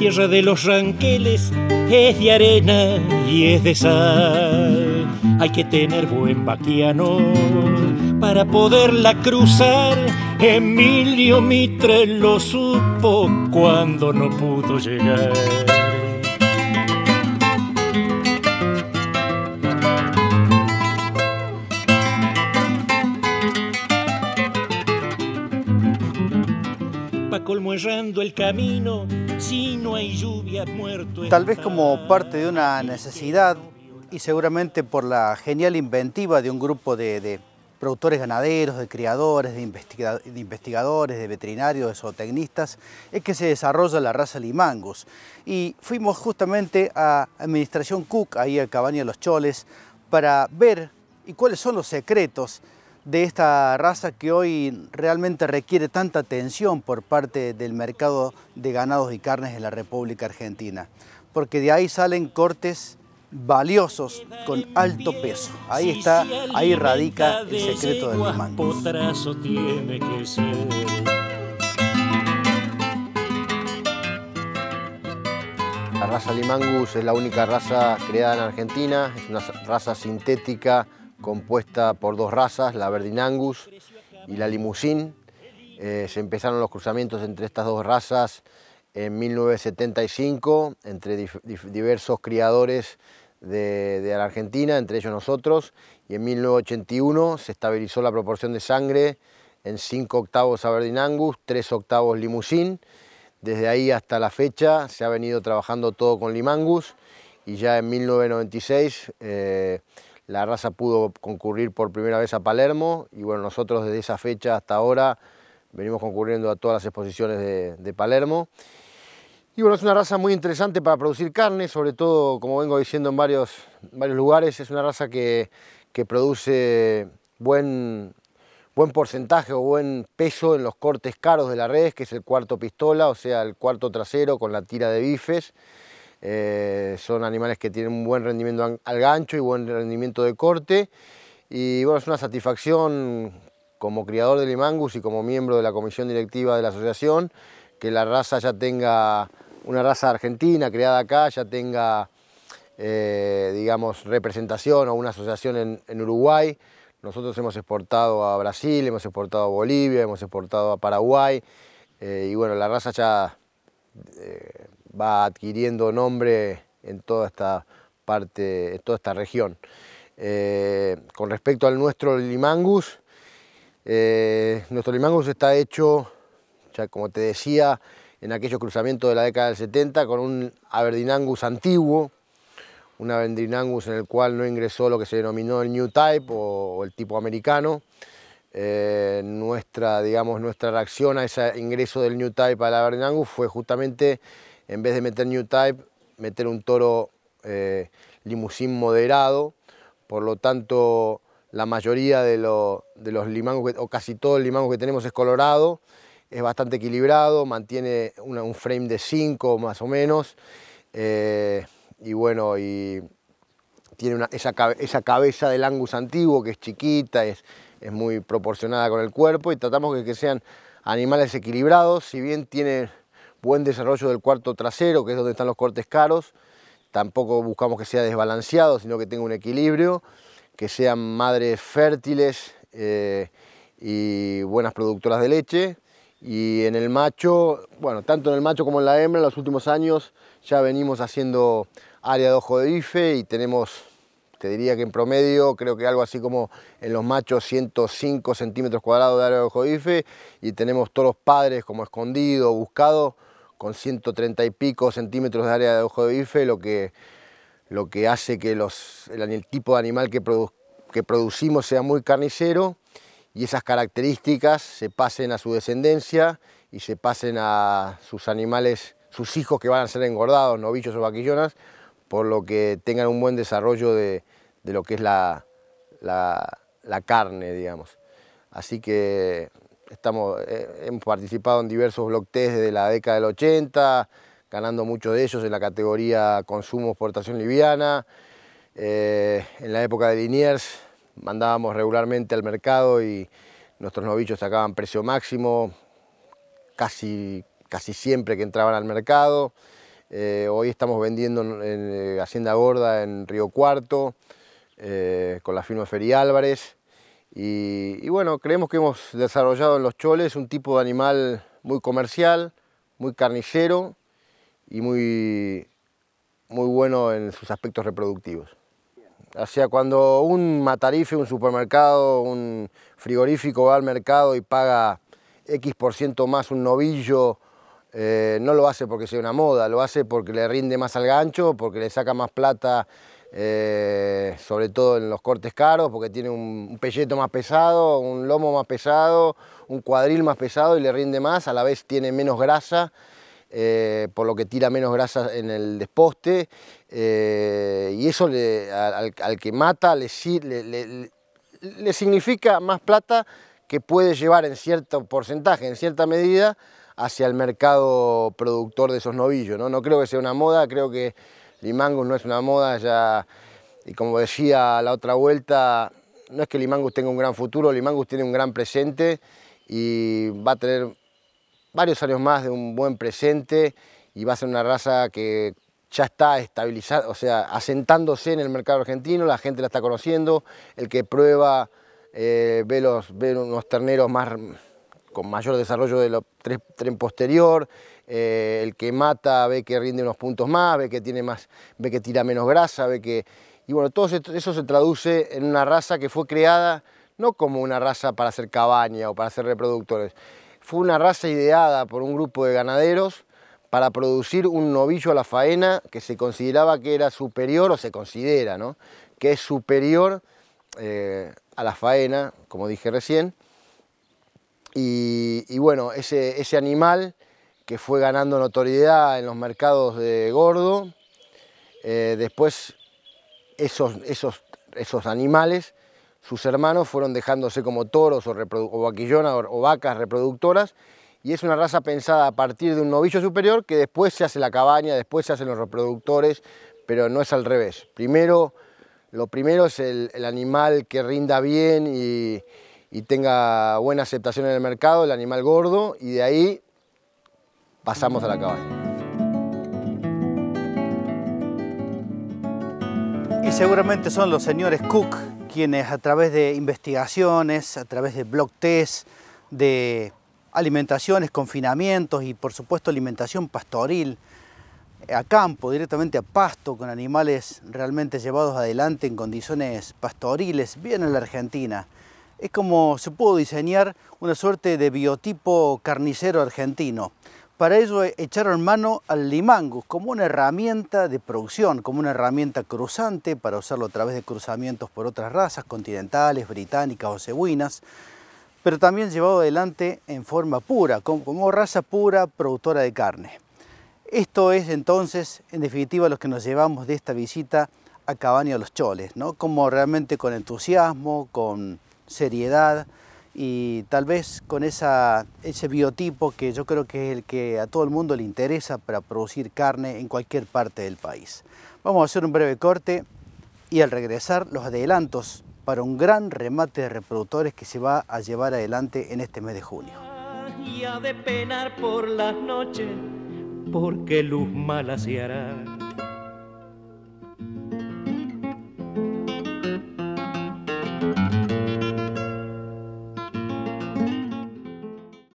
tierra de los ranqueles es de arena y es de sal. Hay que tener buen vaquiano para poderla cruzar. Emilio Mitre lo supo cuando no pudo llegar. el camino, si no hay lluvia muerto. Tal vez como parte de una necesidad y seguramente por la genial inventiva de un grupo de, productores ganaderos, de criadores, de, investigadores, de veterinarios, de zootecnistas, es que se desarrolla la raza Limangus. Y fuimos justamente a Administración Cook, ahí a Cabaña de los Choles, para ver y cuáles son los secretos de esta raza que hoy realmente requiere tanta atención por parte del mercado de ganados y carnes de la República Argentina, porque de ahí salen cortes valiosos con alto peso. Ahí está, ahí radica el secreto del mango. La raza Limangus es la única raza creada en Argentina, es una raza sintética compuesta por dos razas, la Verdinangus y la Limousin. Eh, se empezaron los cruzamientos entre estas dos razas en 1975, entre diversos criadores de, la Argentina, entre ellos nosotros, y en 1981 se estabilizó la proporción de sangre en 5 octavos Aberdeen Angus, 3 octavos Limousin. Desde ahí hasta la fecha se ha venido trabajando todo con Limangus y ya en 1996 la raza pudo concurrir por primera vez a Palermo y bueno, nosotros desde esa fecha hasta ahora venimos concurriendo a todas las exposiciones de, Palermo. Y bueno, es una raza muy interesante para producir carne, sobre todo, como vengo diciendo en varios, varios lugares, es una raza que, produce buen, buen porcentaje o buen peso en los cortes caros de la red, que es el cuarto pistola, o sea, el cuarto trasero con la tira de bifes. Eh, son animales que tienen un buen rendimiento al gancho y buen rendimiento de corte. Y bueno, es una satisfacción como criador del Limangus y como miembro de la comisión directiva de la asociación que la raza ya tenga, una raza argentina creada acá, ya tenga, eh, digamos, representación o una asociación en, Uruguay. Nosotros hemos exportado a Brasil, hemos exportado a Bolivia, hemos exportado a Paraguay. Eh, y bueno, la raza ya va adquiriendo nombre en toda esta parte, en toda esta región. Eh, con respecto al nuestro limangus, eh, nuestro limangus está hecho, ya como te decía, en aquellos cruzamientos de la década del 70 con un Aberdinangus antiguo, un Aberdinangus en el cual no ingresó lo que se denominó el New Type o, el tipo americano. Eh, nuestra, digamos, nuestra reacción a ese ingreso del New Type al Aberdinangus fue justamente en vez de meter New Type, meter un toro eh, limusín moderado, por lo tanto la mayoría de, los limangos, o casi todo el limango que tenemos es colorado, es bastante equilibrado, mantiene un frame de 5 más o menos, eh, y bueno, y tiene esa, cabeza del angus antiguo que es chiquita, es, muy proporcionada con el cuerpo, y tratamos que sean animales equilibrados, si bien tiene buen desarrollo del cuarto trasero, que es donde están los cortes caros. Tampoco buscamos que sea desbalanceado, sino que tenga un equilibrio, que sean madres fértiles eh, y buenas productoras de leche. Y en el macho, bueno, tanto en el macho como en la hembra, en los últimos años ya venimos haciendo área de ojo de bife y tenemos, te diría que en promedio, creo que algo así como en los machos 105 centímetros cuadrados de área de ojo de bife y tenemos todos los padres como escondido, buscado, con 130 y pico centímetros de área de ojo de bife, lo que, lo que hace que los, el, tipo de animal que, que producimos sea muy carnicero y esas características se pasen a su descendencia y se pasen a sus animales, sus hijos que van a ser engordados, novillos o vaquillonas, por lo que tengan un buen desarrollo de, lo que es la, la, la carne, digamos. Así que eh, hemos participado en diversos block tests desde la década del 80, ganando muchos de ellos en la categoría consumo, exportación liviana. Eh, en la época de Liniers mandábamos regularmente al mercado y nuestros novillos sacaban precio máximo casi, siempre que entraban al mercado. Eh, hoy estamos vendiendo en, Hacienda Gorda en Río Cuarto con la firma Feri Álvarez. Y, bueno, creemos que hemos desarrollado en los choles un tipo de animal muy comercial, muy carnicero y muy, muy bueno en sus aspectos reproductivos. O sea, cuando un matarife, un supermercado, un frigorífico va al mercado y paga X por ciento más un novillo, eh, no lo hace porque sea una moda, lo hace porque le rinde más al gancho, porque le saca más plata eh, sobre todo en los cortes caros, porque tiene un, pelleto más pesado, un lomo más pesado, un cuadril más pesado y le rinde más, a la vez tiene menos grasa, eh, por lo que tira menos grasa en el desposte, eh, y eso al, que mata le, significa más plata que puede llevar en cierto porcentaje, en cierta medida, hacia el mercado productor de esos novillos. no creo que sea una moda, creo que Limangus no es una moda, ya, y como decía la otra vuelta, no es que Limangus tenga un gran futuro, Limangus tiene un gran presente y va a tener varios años más de un buen presente y va a ser una raza que ya está estabilizada, o sea, asentándose en el mercado argentino, la gente la está conociendo, el que prueba eh, ve, los, ve unos terneros más con mayor desarrollo del tren posterior, eh, el que mata ve que rinde unos puntos más, ve que tiene más, ve que tira menos grasa, ve que. Y bueno, todo eso se traduce en una raza que fue creada no como una raza para hacer cabaña o para hacer reproductores, fue una raza ideada por un grupo de ganaderos para producir un novillo a la faena que se consideraba que era superior, o se considera, ¿no? que es superior eh, a la faena, como dije recién, y, bueno, ese, ese, animal que fue ganando notoriedad en los mercados de gordo, eh, después esos, esos, esos animales sus hermanos fueron dejándose como toros o, vaquillonas o, vacas reproductoras y es una raza pensada a partir de un novillo superior que después se hace la cabaña, después se hacen los reproductores, pero no es al revés. Primero, lo primero es el animal que rinda bien y, y tenga buena aceptación en el mercado, el animal gordo, y de ahí pasamos a la cabaña. Y seguramente son los señores Cook quienes a través de investigaciones, a través de block tests de alimentaciones, confinamientos y por supuesto alimentación pastoril, a campo, directamente a pasto, con animales realmente llevados adelante en condiciones pastoriles, bien en la Argentina es como se pudo diseñar una suerte de biotipo carnicero argentino. Para ello eh, echaron mano al limangus, como una herramienta de producción, como una herramienta cruzante para usarlo a través de cruzamientos por otras razas continentales, británicas o cebuinas, pero también llevado adelante en forma pura, como, como raza pura productora de carne. Esto es entonces, en definitiva, lo que nos llevamos de esta visita a Cabaña de los Choles, ¿no? Como realmente con entusiasmo, con seriedad y tal vez con ese biotipo que yo creo que es el que a todo el mundo le interesa para producir carne en cualquier parte del país. Vamos a hacer un breve corte y al regresar los adelantos para un gran remate de reproductores que se va a llevar adelante en este mes de junio. Y de por las noches, porque luz mala se hará.